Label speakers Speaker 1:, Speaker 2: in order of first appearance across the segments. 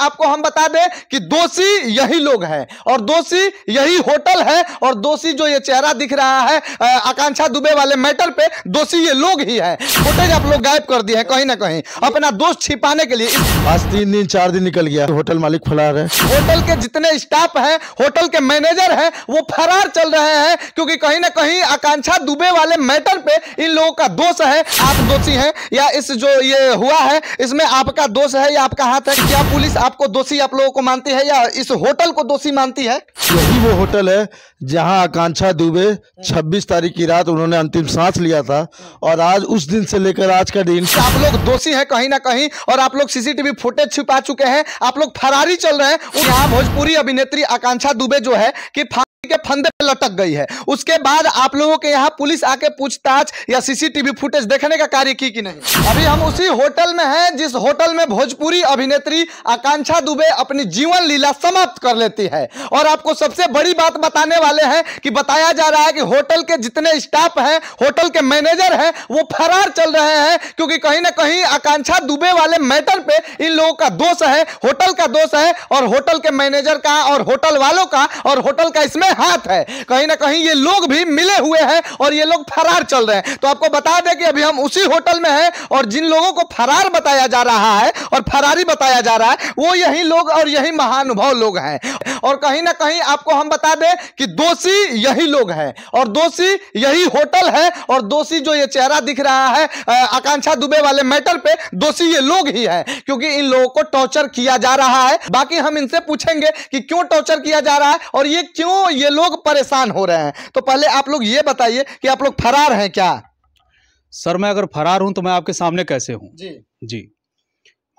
Speaker 1: आपको हम बता दें कि दोषी यही लोग हैं और दोषी यही होटल है और दोषी जो ये चेहरा दिख रहा है आकांक्षा दुबे वाले मैटर पे दोषी ये लोग ही है फुटेज आप लोग गायब कर दिए हैं कहीं ना कहीं अपना दोष छिपाने के लिए
Speaker 2: आज तीन दिन चार दिन निकल गया होटल मालिक फरार है
Speaker 1: होटल के जितने स्टाफ है होटल के मैनेजर है वो फरार चल रहे हैं क्योंकि कहीं ना कहीं आकांक्षा दुबे वाले मैटर पे इन लोगों का दोष है आप दोषी हैं या इस जो ये हुआ है इसमें आपका दोष है या आपका हाथ है क्या पुलिस आप आपको दोषी आप लोगों को मानती है या इस होटल को दोषी
Speaker 2: मानती है यही वो होटल है जहां आकांक्षा दुबे 26 तारीख की रात उन्होंने अंतिम सांस लिया था और आज उस दिन से लेकर आज का दिन
Speaker 1: आप लोग दोषी है कहीं ना कहीं और आप लोग सीसीटीवी फुटेज छिपा चुके हैं आप लोग फरारी चल रहे हैं यहाँ भोजपुरी अभिनेत्री आकांक्षा दुबे जो है की के फंदे पे लटक गई है उसके बाद आप लोगों के यहाँ पुलिस आके पूछताछ या सीसीटीवी फुटेज देखने का कार्य की कि नहीं अभी हम उसी होटल में हैं जिस होटल में भोजपुरी अभिनेत्री आकांक्षा आकांक्षा दुबे अपनी जीवन लीला समाप्त कर लेती है और आपको सबसे बड़ी बात बताने वाले हैं कि बताया जा रहा है कि होटल के जितने स्टाफ हैं होटल के मैनेजर हैं वो फरार चल रहे हैं क्योंकि कहीं ना कहीं आकांक्षा दुबे वाले मैटर पे इन लोगों का दोष है होटल का दोष है और होटल के मैनेजर का और होटल वालों का और होटल का इसमें हाथ है कहीं ना कहीं ये लोग भी मिले हुए हैं और ये लोग फरार चल रहे हैं तो आपको बता दें कि अभी हम उसी होटल में हैं और जिन लोगों को फरार बताया जा रहा है और फरारी बताया जा रहा है वो यही लोग और यही महानुभव लोग हैं और कहीं ना कहीं आपको हम बता दें कि दोषी यही लोग हैं और दोषी यही होटल है और दोषी जो ये चेहरा दिख रहा है आकांक्षा दुबे वाले मैटर पे दोषी ये लोग ही है क्योंकि इन लोगों को टॉर्चर किया जा रहा है बाकी हम इनसे पूछेंगे कि क्यों टॉर्चर किया जा रहा है और ये क्यों ये लोग परेशान
Speaker 3: हो रहे हैं तो पहले आप लोग ये बताइए कि आप लोग फरार हैं क्या सर मैं अगर फरार हूं तो मैं आपके सामने कैसे हूं जी जी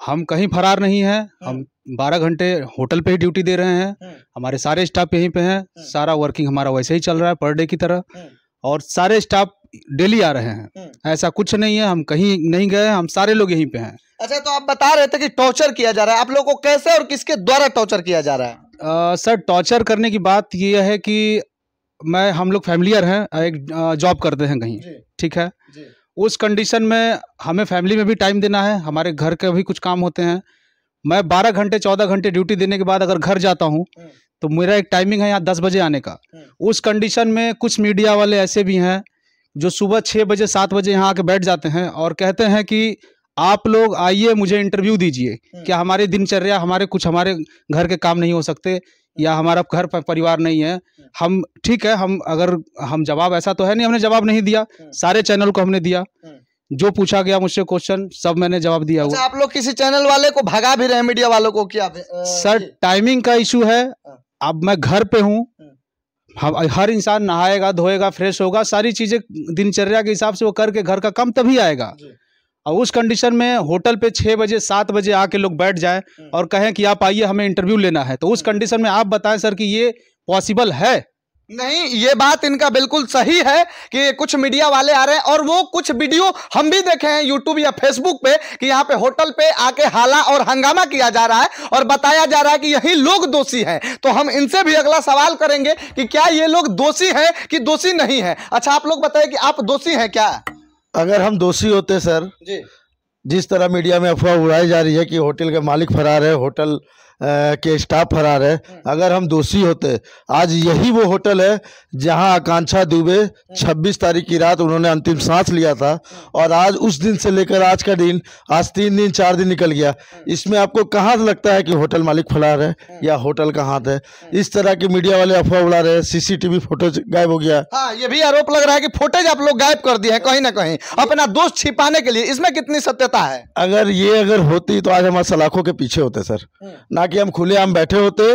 Speaker 3: हम कहीं फरार नहीं है हाँ। हम बारह घंटे होटल पे ही ड्यूटी दे रहे हैं हाँ। हमारे सारे स्टाफ यहीं पे हैं हाँ। सारा वर्किंग हमारा वैसे ही चल रहा है पर डे की तरह और सारे स्टाफ डेली आ रहे हैं ऐसा कुछ नहीं है हम कहीं नहीं गए हम सारे लोग यहीं पे हैं अच्छा तो आप बता रहे थे कि टॉर्चर किया जा रहा है आप लोगों को कैसे
Speaker 1: और किसके द्वारा टॉर्चर किया जा रहा
Speaker 3: है सर टॉर्चर करने की बात यह है कि मैं हम लोग फैमिलियर हैं एक जॉब करते हैं कहीं ठीक है उस कंडीशन में हमें फैमिली में भी टाइम देना है हमारे घर के भी कुछ काम होते हैं मैं बारह घंटे चौदह घंटे ड्यूटी देने के बाद अगर घर जाता हूँ हम्म। तो मेरा एक टाइमिंग है यहाँ दस बजे आने का हम्म। उस कंडीशन में कुछ मीडिया वाले ऐसे भी हैं जो सुबह छः बजे सात बजे यहाँ आके बैठ जाते हैं और कहते हैं कि आप लोग आइए मुझे इंटरव्यू दीजिए हम्म। क्या हमारे दिनचर्या हमारे कुछ हमारे घर के काम नहीं हो सकते या हमारा घर परिवार नहीं है हम ठीक है हम अगर हम जवाब ऐसा तो है नहीं हमने जवाब नहीं दिया हाँ। सारे चैनल को हमने दिया हाँ। जो पूछा गया मुझसे क्वेश्चन सब मैंने जवाब दिया अच्छा,
Speaker 1: आप लोग किसी चैनल वाले को भगा भी रहे मीडिया वालों को क्या
Speaker 3: सर टाइमिंग का इशू है हाँ। अब मैं घर पे हूँ हर इंसान नहाएगा धोएगा फ्रेश होगा सारी चीजें दिनचर्या के हिसाब से वो करके घर का काम तभी आएगा और उस कंडीशन में होटल पे छः बजे सात बजे आके लोग बैठ जाए हम्म। और कहें कि आप आइए हमें इंटरव्यू लेना है तो उस कंडीशन हम्म। में आप बताएं सर कि ये पॉसिबल है नहीं ये बात इनका बिल्कुल सही है कि कुछ मीडिया वाले आ रहे हैं और वो कुछ वीडियो हम भी
Speaker 1: देखे हैं यूट्यूब या फेसबुक पे कि यहाँ पे होटल पे आके हाला और हंगामा किया जा रहा है और बताया जा रहा है कि यही लोग दोषी हैं तो हम इनसे भी अगला सवाल करेंगे कि क्या ये लोग दोषी हैं कि दोषी नहीं है अच्छा आप लोग बताए कि आप दोषी हैं क्या
Speaker 2: अगर हम दोषी होते सर जी जिस तरह मीडिया में अफवाह उड़ाई जा रही है कि होटल के मालिक फरार है होटल के स्टाफ फरार है हम्म। अगर हम दोषी होते आज यही वो होटल है जहां आकांक्षा दुबे 26 हम्म। तारीख की रात उन्होंने अंतिम सांस लिया था हम्म। और आज उस दिन से लेकर आज का दिन आज तीन दिन चार दिन निकल गया इसमें आपको कहाँ लगता है कि होटल मालिक फरार है या होटल का हाथ है इस तरह की मीडिया वाले अफवाह उड़ा रहे हैं सीसीटीवी फोटोज गायब हो गया
Speaker 1: हाँ ये भी आरोप लग रहा है कि
Speaker 2: फोटेज आप लोग गायब कर दिए हैं कहीं ना कहीं अपना दोस्त छिपाने
Speaker 1: के लिए इसमें कितनी सत्यता है
Speaker 2: अगर ये अगर होती तो आज हमारे सलाखों के पीछे होते सर ना कि हम आम बैठे होते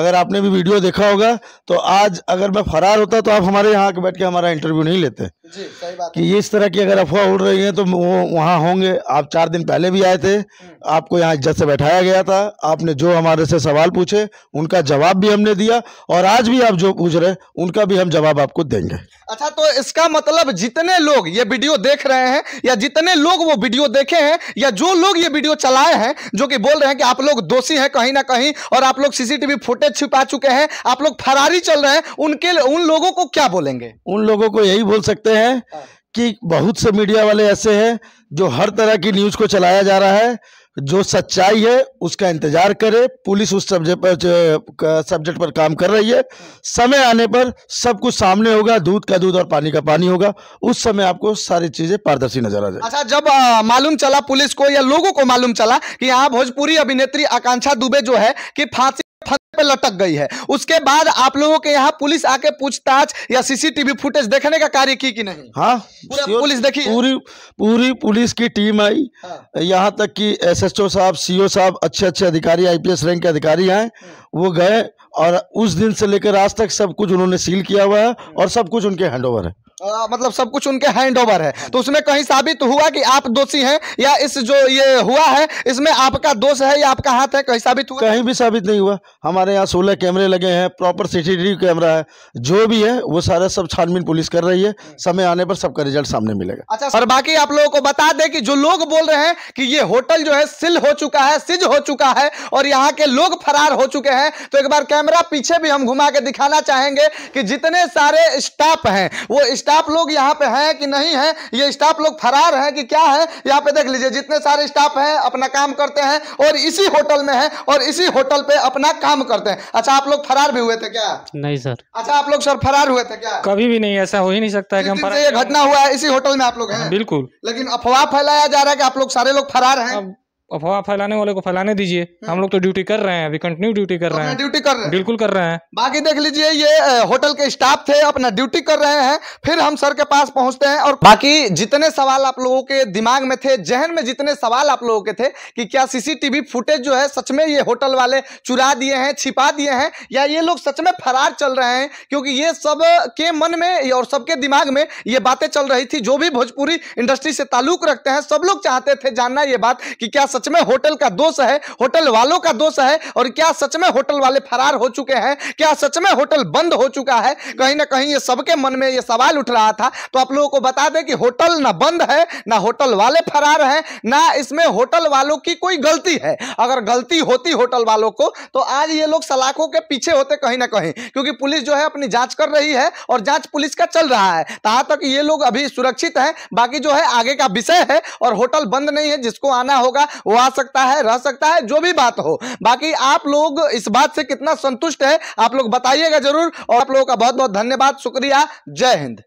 Speaker 2: अगर आपने भी वीडियो देखा होगा तो आज अगर मैं फरार होता तो आप हमारे यहाँ बैठ के हमारा इंटरव्यू नहीं लेते कि इस तरह की अगर अफवाह उड़ रही है तो वो वहाँ होंगे आप चार दिन पहले भी आए थे हम्म। आपको यहाँ इज्जत से बैठाया गया था आपने जो हमारे से सवाल पूछे उनका जवाब भी हमने दिया और आज भी आप जो पूछ रहे उनका भी हम जवाब आपको देंगे
Speaker 1: अच्छा तो इसका मतलब जितने लोग ये वीडियो देख रहे हैं या जितने लोग वो वीडियो देखे हैं या जो लोग ये वीडियो चलाए हैं जो कि बोल रहे हैं कि आप लोग दोषी हैं कहीं ना कहीं और आप लोग सीसीटीवी फुटेज छिपा चुके हैं आप लोग फरारी चल रहे हैं उनके उन लोगों
Speaker 2: को क्या बोलेंगे उन लोगों को यही बोल सकते हैं हैं कि बहुत से मीडिया वाले ऐसे हैं जो हर तरह की न्यूज़ को चलाया जा रहा है जो सच्चाई है उसका इंतजार करे पुलिस उस सब्जेक्ट पर सब्जेक्ट पर काम कर रही है समय आने पर सब कुछ सामने होगा दूध का दूध और पानी का पानी होगा उस समय आपको सारी चीजें पारदर्शी नजर आ जाए अच्छा
Speaker 1: जब मालूम चला पुलिस को या लोगों को मालूम चला कि यहाँ भोजपुरी अभिनेत्री आकांक्षा दुबे जो है कि फांसी पे लटक गई है उसके बाद आप लोगों के यहाँ पुलिस आके पूछताछ या सीसीटीवी फुटेज देखने का कार्य की कि नहीं हाँ पुलिस
Speaker 2: देखी पूरी पूरी पुलिस की टीम आई हाँ। यहाँ तक कि एसएचओ साहब सीओ साहब अच्छे अच्छे अधिकारी आईपीएस रैंक के अधिकारी आए हाँ। वो गए और उस दिन से लेकर आज तक सब कुछ उन्होंने सील किया हुआ है हाँ। और सब कुछ उनके हैंडओवर है
Speaker 1: आ, मतलब सब कुछ उनके हैंड ओवर है तो उसमें कहीं साबित हुआ कि
Speaker 2: आप दोषी हैं या इस जो ये हुआ है इसमें आपका दोष है या आपका हाथ है कहीं साबित हुआ कहीं भी साबित नहीं हुआ हमारे यहाँ सोलह कैमरे लगे हैं प्रॉपर सीसीटीवी कैमरा है जो भी है वो सारा सब छानबीन पुलिस कर रही है समय आने पर सबका रिजल्ट सामने मिलेगा अच्छा
Speaker 1: और बाकी आप लोगों को बता दें कि जो लोग बोल रहे हैं कि ये होटल जो है सिल हो चुका है सिज हो चुका है और यहाँ के लोग फरार हो चुके हैं तो एक बार कैमरा पीछे भी हम घुमा के दिखाना चाहेंगे कि जितने सारे स्टाफ हैं वो स्टाफ लोग यहाँ पे हैं कि नहीं है ये स्टाफ लोग फरार हैं कि क्या है यहाँ पे देख लीजिए जितने सारे स्टाफ हैं अपना काम करते हैं और इसी होटल में है और इसी होटल पे अपना काम करते हैं अच्छा आप लोग फरार भी हुए थे क्या नहीं सर अच्छा आप लोग सर फरार हुए थे
Speaker 3: क्या कभी भी नहीं ऐसा हो ही नहीं सकता है ये
Speaker 1: घटना हुआ है इसी होटल में आप लोग हैं बिल्कुल लेकिन अफवाह फैलाया जा रहा है कि आप लोग सारे लोग फरार हैं
Speaker 3: अफवाह फैलाने वाले को फैलाने दीजिए हम्म। हम लोग तो ड्यूटी कर रहे हैं अभी कंटिन्यू ड्यूटी कर तो रहे हैं ड्यूटी कर रहे हैं बिल्कुल कर रहे हैं
Speaker 1: बाकी देख लीजिए ये होटल के स्टाफ थे अपना ड्यूटी कर रहे हैं फिर हम सर के पास पहुंचते हैं और बाकी जितने सवाल आप लोगों के दिमाग में थे जहन में जितने सवाल आप लोगों के थे कि क्या सीसीटीवी फुटेज जो है सच में ये होटल वाले चुरा दिए हैं छिपा दिए हैं या ये लोग सच में फरार चल रहे हैं क्योंकि ये सब के मन में और सबके दिमाग में ये बातें चल रही थी जो भी भोजपुरी इंडस्ट्री से ताल्लुक रखते हैं सब लोग चाहते थे जानना ये बात कि क्या सच में होटल का दोष है होटल वालों का दोष है और क्या सच में होटल वाले फरार हो चुके हैं क्या सच में होटल बंद हो चुका है कहीं ना कहीं ये सबके मन में ये सवाल उठ रहा था तो आप लोगों को बता दें कि होटल ना बंद है ना होटल वाले फरार हैं ना इसमें होटल वालों की कोई गलती है अगर गलती होती होटल वालों को तो आज ये लोग सलाखों के पीछे होते कहीं ना कहीं क्योंकि पुलिस जो है अपनी जाँच कर रही है और जाँच पुलिस का चल रहा है कहा तक ये लोग अभी सुरक्षित हैं बाकी जो है आगे का विषय है और होटल बंद नहीं है जिसको आना होगा वो आ सकता है रह सकता है जो भी बात हो बाकी आप लोग इस बात से कितना संतुष्ट है आप लोग बताइएगा जरूर और आप लोगों का बहुत बहुत धन्यवाद शुक्रिया जय हिंद